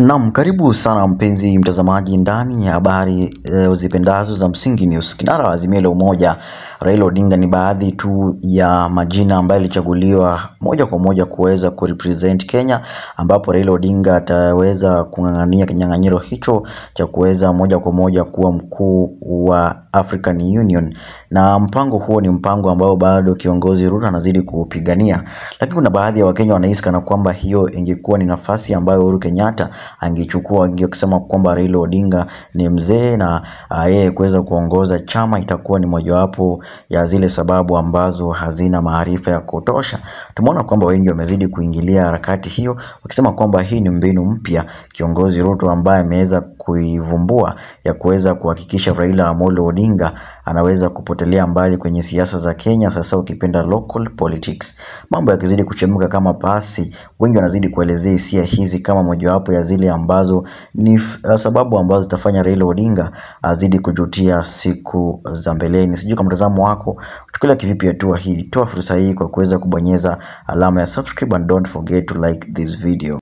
Naam, karibu sana mpenzi mtazamaji ndani ya habari e, eh, zipendazo za Msingi News. Kinara wa Azimio la Umoja Raila Odinga ni baadhi tu ya majina ambayo ilichaguliwa moja kwa moja kuweza kurepresent Kenya, ambapo Raila Odinga ataweza kung'ang'ania kinyang'anyiro hicho cha kuweza moja kwa moja kuwa mkuu wa African Union, na mpango huo ni mpango ambao bado kiongozi Ruto anazidi kupigania, lakini kuna baadhi ya Wakenya wanahisi kana kwamba hiyo ingekuwa ni nafasi ambayo Uhuru Kenyatta angechukua akisema kwamba Raila Odinga ni mzee na ah, yeye kuweza kuongoza chama itakuwa ni mojawapo ya zile sababu ambazo hazina maarifa ya kutosha. Tumeona kwamba wengi wamezidi kuingilia harakati hiyo wakisema kwamba hii ni mbinu mpya kiongozi Ruto ambaye ameweza kuivumbua ya kuweza kuhakikisha Raila Amolo Odinga anaweza kupotelea mbali kwenye siasa za Kenya, sasa ukipenda local politics. Mambo yakizidi kuchemka kama pasi, wengi wanazidi kuelezea hisia hizi kama mojawapo ya zile ambazo ni sababu ambazo zitafanya Raila Odinga azidi kujutia siku za mbeleni. Sijui kwa mtazamo wako chukulia kivipi hatua hii? Toa fursa hii kwa kuweza kubonyeza alama ya subscribe and don't forget to like this video.